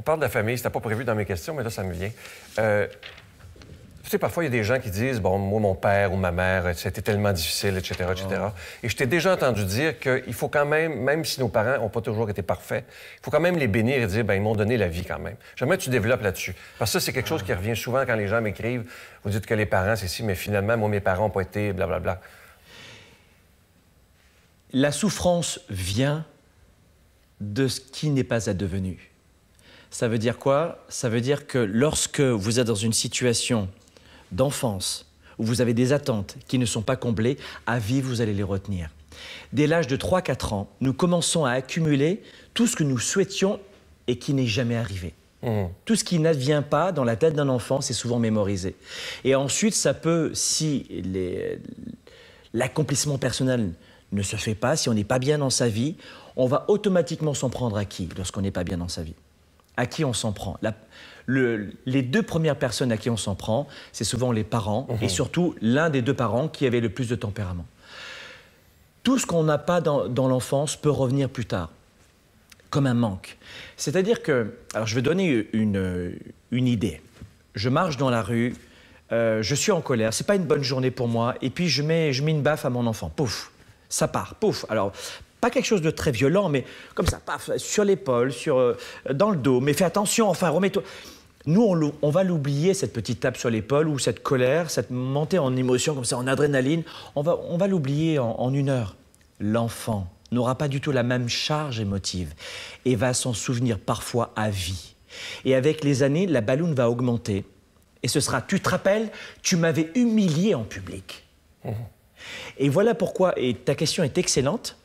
On parle de la famille, c'était pas prévu dans mes questions, mais là, ça me vient. Euh, tu sais, parfois, il y a des gens qui disent, bon, moi, mon père ou ma mère, euh, c'était tellement difficile, etc., etc. Ah. Et je t'ai déjà entendu dire qu'il faut quand même, même si nos parents n'ont pas toujours été parfaits, il faut quand même les bénir et dire, ben ils m'ont donné la vie quand même. J'aimerais que tu développes là-dessus. Parce que ça, c'est quelque chose qui revient souvent quand les gens m'écrivent. Vous dites que les parents, c'est si, mais finalement, moi, mes parents n'ont pas été, blablabla. Bla, bla. La souffrance vient de ce qui n'est pas advenu. Ça veut dire quoi Ça veut dire que lorsque vous êtes dans une situation d'enfance, où vous avez des attentes qui ne sont pas comblées, à vie, vous allez les retenir. Dès l'âge de 3-4 ans, nous commençons à accumuler tout ce que nous souhaitions et qui n'est jamais arrivé. Mmh. Tout ce qui n'advient pas dans la tête d'un enfant, c'est souvent mémorisé. Et ensuite, ça peut, si l'accomplissement personnel ne se fait pas, si on n'est pas bien dans sa vie, on va automatiquement s'en prendre à qui lorsqu'on n'est pas bien dans sa vie à qui on s'en prend. le, les deux premières personnes à qui on s'en prend, c'est souvent les parents et mhm. surtout l'un des deux parents qui avait le plus de tempérament. Tout ce qu'on n'a pas dans, l'enfance peut revenir plus tard, comme un manque. C'est-à-dire que, alors je vais donner une, une idée. Je marche dans la rue, euh, je suis en colère, c'est pas une bonne journée pour moi, et puis je mets, je mets une baffe à mon enfant, pouf, ça part, pouf. Alors pas quelque chose de très violent, mais comme ça, paf, sur l'épaule, sur, euh, dans le dos. Mais fais attention, enfin, remets-toi. Nous, on, va l'oublier, cette petite tape sur l'épaule ou cette colère, cette montée en émotion, comme ça, en adrénaline. On va, on va l'oublier en, une heure. L'enfant n'aura pas du tout la même charge émotive et va s'en souvenir parfois à vie. Et avec les années, la balloune va augmenter. Et ce sera, tu te rappelles, tu m'avais humilié en public. Mmh. Et voilà pourquoi, et ta question est excellente,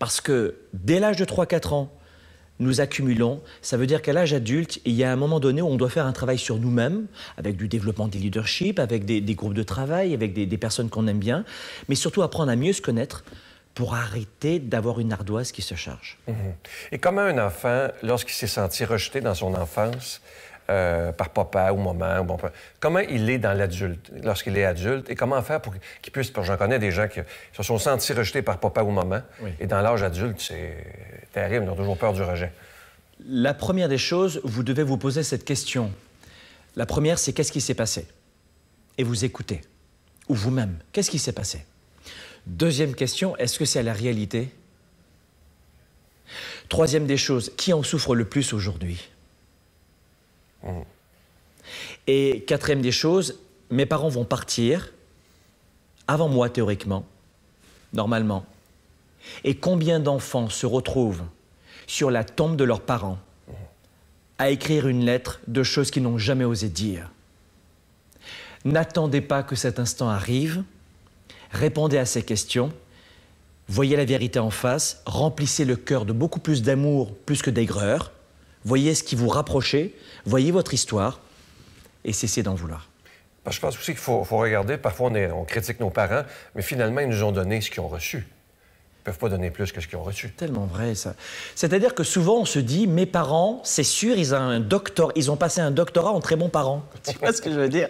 parce que dès l'âge de 3-4 ans, nous accumulons. Ça veut dire qu'à l'âge adulte, il y a un moment donné où on doit faire un travail sur nous-mêmes, avec du développement des leaderships, avec des, groupes de travail, avec des, personnes qu'on aime bien, mais surtout apprendre à mieux se connaître pour arrêter d'avoir une ardoise qui se charge. Mhm. Et comment un enfant, lorsqu'il s'est senti rejeté dans son enfance, euh, par papa ou maman. comment il est dans l'adulte, lorsqu'il est adulte, et comment faire pour qu'il puisse... J'en connais des gens qui se sont sentis rejetés par papa ou maman, et dans l'âge adulte, c'est terrible, ils ont toujours peur du rejet. La première des choses, vous devez vous poser cette question. La première, c'est qu'est-ce qui s'est passé Et vous écoutez. Ou vous-même, qu'est-ce qui s'est passé Deuxième question, est-ce que c'est la réalité Troisième des choses, qui en souffre le plus aujourd'hui et quatrième des choses, mes parents vont partir avant moi théoriquement, normalement. Et combien d'enfants se retrouvent sur la tombe de leurs parents à écrire une lettre de choses qu'ils n'ont jamais osé dire N'attendez pas que cet instant arrive, répondez à ces questions, voyez la vérité en face, remplissez le cœur de beaucoup plus d'amour plus que d'aigreur, Voyez ce qui vous rapprochait, voyez votre histoire et cessez d'en vouloir. je pense aussi qu'il faut, regarder, parfois on critique nos parents, mais finalement ils nous ont donné ce qu'ils ont reçu ne peuvent pas donner plus que ce qu'ils ont reçu. Tellement vrai, ça. C'est-à-dire que souvent, on se dit, mes parents, c'est sûr, ils ont un ils ont passé un doctorat en très bons parents. tu vois ce que je veux dire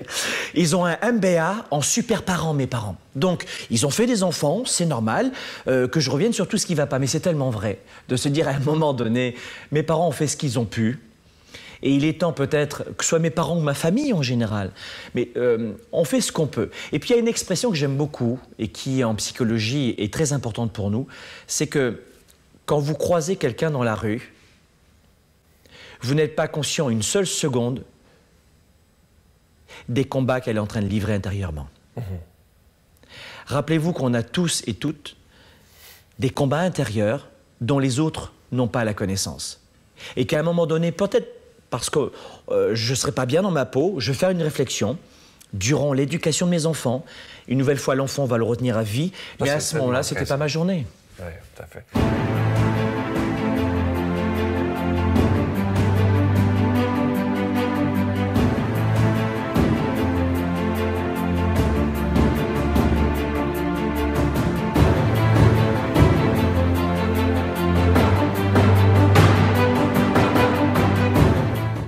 Ils ont un MBA en super parents, mes parents. Donc, ils ont fait des enfants, c'est normal euh, que je revienne sur tout ce qui ne va pas. Mais c'est tellement vrai de se dire à un moment donné, mes parents ont fait ce qu'ils ont pu, et il est temps peut-être que ce soit mes parents ou ma famille en général. Mais euh, on fait ce qu'on peut. Et puis il y a une expression que j'aime beaucoup et qui en psychologie est très importante pour nous, c'est que quand vous croisez quelqu'un dans la rue, vous n'êtes pas conscient une seule seconde des combats qu'elle est en train de livrer intérieurement. Mmh. Rappelez-vous qu'on a tous et toutes des combats intérieurs dont les autres n'ont pas la connaissance. Et qu'à un moment donné, peut-être parce que euh, je ne serai pas bien dans ma peau, je vais faire une réflexion durant l'éducation de mes enfants. Une nouvelle fois, l'enfant va le retenir à vie, mais à ce moment-là, c'était pas ma journée. Oui, tout à fait.